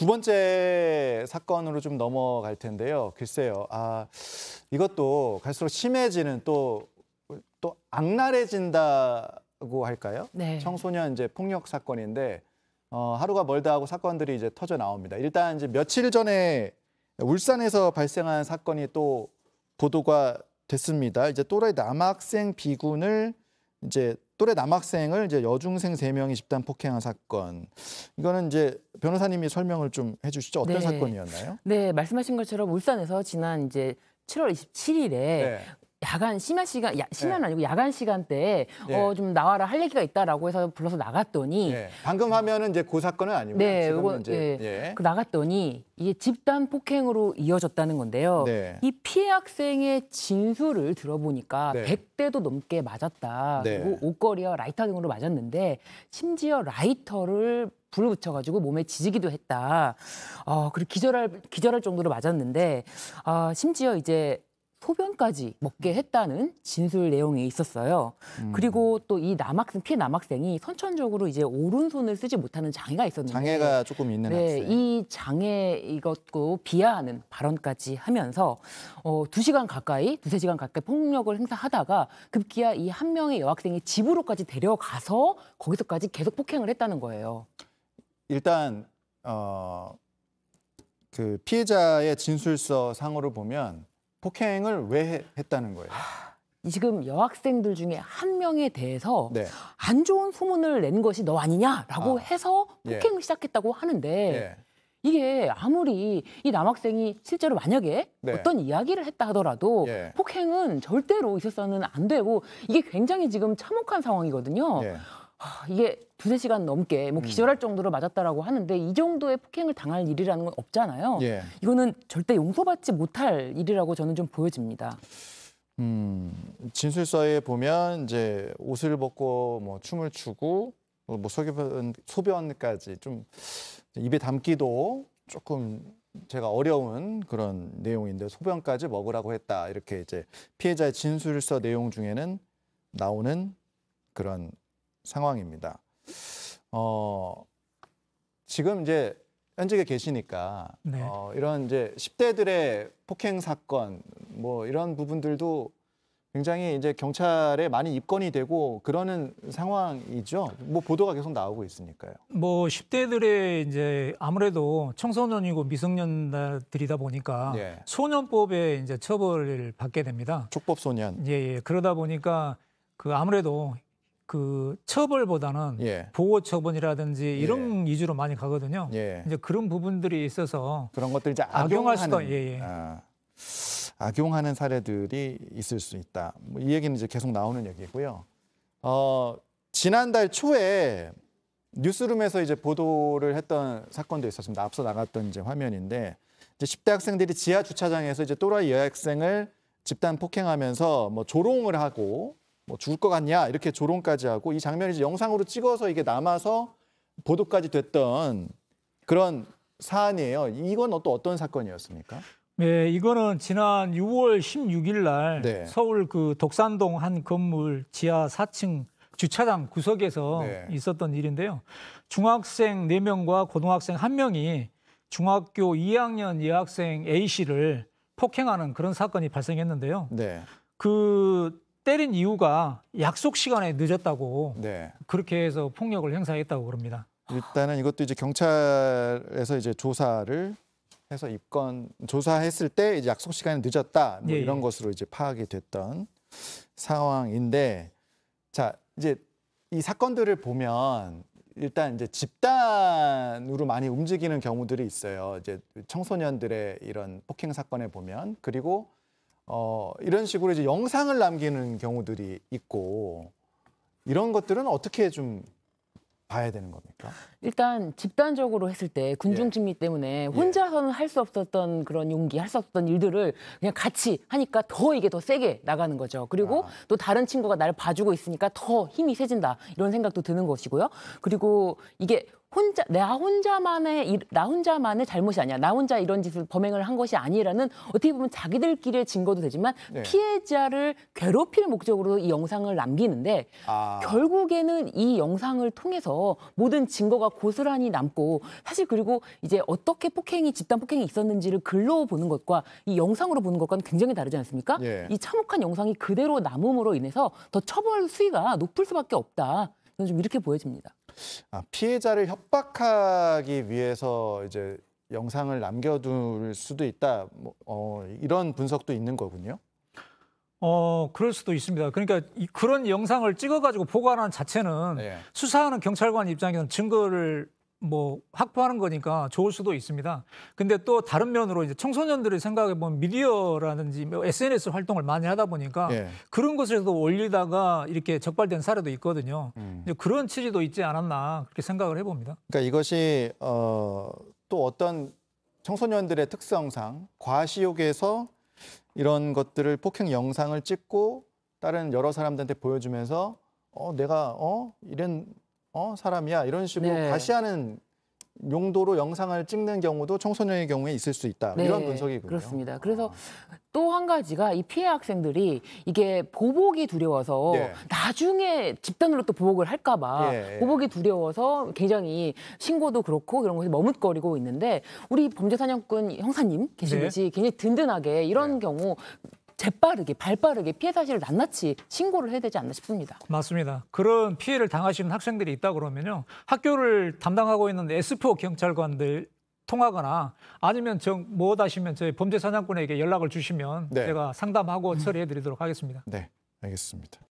두 번째 사건으로 좀 넘어갈 텐데요. 글쎄요. 아, 이것도 갈수록 심해지는 또, 또 악랄해진다고 할까요? 네. 청소년 이제 폭력 사건인데, 어, 하루가 멀다 하고 사건들이 이제 터져 나옵니다. 일단 이제 며칠 전에 울산에서 발생한 사건이 또 보도가 됐습니다. 이제 또라이 남학생 비군을 이제 또래 남학생을 이제 여중생 세명이 집단 폭행한 사건. 이거는 이제 변호사님이 설명을 좀 해주시죠. 어떤 네. 사건이었나요? 네, 말씀하신 것처럼 울산에서 지난 이제 7월 27일에 네. 야간 심야 시간 야, 심야는 네. 아니고 야간 시간대에 네. 예. 어좀 나와라 할 얘기가 있다라고 해서 불러서 나갔더니 예. 그 네. 방금 하면은 이제 고 사건은 아니고 네, 이거 이제 예. 그 나갔더니 이게 집단 폭행으로 이어졌다는 건데요. 네. 이 피해 학생의 진술을 들어보니까 네. 100대도 넘게 맞았다. 그리고 네. 옷걸이와 라이터 등으로 맞았는데 심지어 라이터를 불을 붙여가지고 몸에 지지기도 했다. 어, 그리고 기절할 기절할 정도로 맞았는데 어, 심지어 이제 소변까지 먹게 했다는 진술 내용이 있었어요. 음. 그리고 또 이 남학생 피해 남학생이 선천적으로 이제 오른손을 쓰지 못하는 장애가 있었는데 장애가 조금 있는 네, 학생. 이 장애 이것도 비하하는 발언까지 하면서 어, 두시간 가까이 두세 시간 가까이 폭력을 행사하다가 급기야 이 한 명의 여학생이 집으로까지 데려가서 거기서까지 계속 폭행을 했다는 거예요. 일단 어, 그 피해자의 진술서 상으로 보면 폭행을 왜 했다는 거예요? 지금 여학생들 중에 한 명에 대해서 네. 안 좋은 소문을 낸 것이 너 아니냐라고 아, 해서 예. 폭행을 예. 시작했다고 하는데 예. 이게 아무리 이 남학생이 실제로 만약에 네. 어떤 이야기를 했다 하더라도 예. 폭행은 절대로 있어서는 안 되고 이게 굉장히 지금 참혹한 상황이거든요. 예. 하, 아, 이게 두세 시간 넘게 뭐 음. 기절할 정도로 맞았다라고 하는데 이 정도의 폭행을 당할 일이라는 건 없잖아요. 예. 이거는 절대 용서받지 못할 일이라고 저는 좀 보여집니다. 음, 진술서에 보면 이제 옷을 벗고 뭐 춤을 추고 뭐, 뭐 소변, 소변까지 좀 입에 담기도 조금 제가 어려운 그런 내용인데 소변까지 먹으라고 했다 이렇게 이제 피해자의 진술서 내용 중에는 나오는 그런 상황입니다. 어, 지금 이제 현직에 계시니까 네. 어, 이런 이제 10대들의 폭행 사건 뭐 이런 부분들도 굉장히 이제 경찰에 많이 입건이 되고 그러는 상황이죠. 뭐 보도가 계속 나오고 있으니까요. 뭐 10대들의 이제 아무래도 청소년이고 미성년자들이다 보니까 예. 소년법에 이제 처벌을 받게 됩니다. 촉법 소년. 예, 예. 그러다 보니까 그 아무래도 그 처벌보다는 예. 보호 처분이라든지 예. 이런 예. 위주로 많이 가거든요. 예. 이제 그런 부분들이 있어서 그런 것들 이제 악용하는, 악용할 수가 예, 예. 아, 악용하는 사례들이 있을 수 있다. 뭐 이 얘기는 이제 계속 나오는 얘기고요. 어, 지난달 초에 뉴스룸에서 이제 보도를 했던 사건도 있었습니다. 앞서 나갔던 이제 화면인데 이제 10대 학생들이 지하 주차장에서 이제 또라이 여학생을 집단 폭행하면서 뭐 조롱을 하고 뭐 죽을 것 같냐 이렇게 조롱까지 하고 이 장면이 이제 영상으로 찍어서 이게 남아서 보도까지 됐던 그런 사안이에요. 이건 또 어떤 사건이었습니까? 네, 이거는 지난 6월 16일 날 네. 서울 그 독산동 한 건물 지하 4층 주차장 구석에서 네. 있었던 일인데요. 중학생 4명과 고등학생 1명이 중학교 2학년 여학생 A씨를 폭행하는 그런 사건이 발생했는데요. 네. 그 때린 이유가 약속 시간에 늦었다고 네. 그렇게 해서 폭력을 행사했다고 그럽니다. 일단은 이것도 이제 경찰에서 이제 조사를 해서 입건 조사했을 때 이제 약속 시간이 늦었다 뭐 예, 예. 이런 예. 것으로 이제 파악이 됐던 상황인데 자 이제 이 사건들을 보면 일단 이제 집단으로 많이 움직이는 경우들이 있어요. 이제 청소년들의 이런 폭행 사건에 보면 그리고 어, 이런 식으로 이제 영상을 남기는 경우들이 있고 이런 것들은 어떻게 좀 봐야 되는 겁니까? 일단 집단적으로 했을 때 군중 집리 예. 때문에 예. 혼자서는 예. 할수 없었던 그런 용기, 할 수 없었던 일들을 그냥 같이 하니까 더 이게 더 세게 나가는 거죠. 그리고 아. 또 다른 친구가 나를 봐주고 있으니까 더 힘이 세진다 이런 생각도 드는 것이고요. 그리고 이게 혼자 나 혼자만의 나 혼자만의 잘못이 아니야. 나 혼자 이런 짓을 범행을 한 것이 아니라는 어떻게 보면 자기들끼리의 증거도 되지만 네. 피해자를 괴롭힐 목적으로 이 영상을 남기는데 아. 결국에는 이 영상을 통해서 모든 증거가 고스란히 남고 사실 그리고 이제 어떻게 폭행이 집단 폭행이 있었는지를 글로 보는 것과 이 영상으로 보는 것과는 굉장히 다르지 않습니까? 예. 이 참혹한 영상이 그대로 남음으로 인해서 더 처벌 수위가 높을 수밖에 없다. 저는 좀 이렇게 보여집니다. 아, 피해자를 협박하기 위해서 이제 영상을 남겨둘 수도 있다. 뭐, 어, 이런 분석도 있는 거군요. 어, 그럴 수도 있습니다. 그러니까 이, 그런 영상을 찍어가지고 보관한 자체는 예. 수사하는 경찰관 입장에서는 증거를 뭐 확보하는 거니까 좋을 수도 있습니다. 근데 또 다른 면으로 이제 청소년들이 생각해 보면 미디어라든지 뭐 SNS 활동을 많이 하다 보니까 예. 그런 곳에도 올리다가 이렇게 적발된 사례도 있거든요. 음. 그런 취지도 있지 않았나 그렇게 생각을 해봅니다. 그러니까 이것이 어, 또 어떤 청소년들의 특성상 과시욕에서 이런 것들을 폭행 영상을 찍고 다른 여러 사람들한테 보여주면서 어 내가 어 이런 어 사람이야 이런 식으로 네. 과시하는 용도로 영상을 찍는 경우도 청소년의 경우에 있을 수 있다. 네, 이런 분석이군요. 그렇습니다. 그래서 아. 또한 가지가 이 피해 학생들이 이게 보복이 두려워서 예. 나중에 집단으로 또 보복을 할까 봐 예, 예. 보복이 두려워서 굉장히 신고도 그렇고 그런 것에 머뭇거리고 있는데 우리 범죄사냥꾼 형사님 계신지 네. 굉장히 든든하게 이런 네. 경우 재빠르게 발빠르게 피해 사실을 낱낱이 신고를 해야 되지 않나 싶습니다. 맞습니다. 그런 피해를 당하시는 학생들이 있다 그러면요. 학교를 담당하고 있는 S4 경찰관들 통하거나 아니면 저못 하시면 저희 범죄 사냥꾼에게 연락을 주시면 네. 제가 상담하고 처리해 드리도록 하겠습니다. 네, 알겠습니다.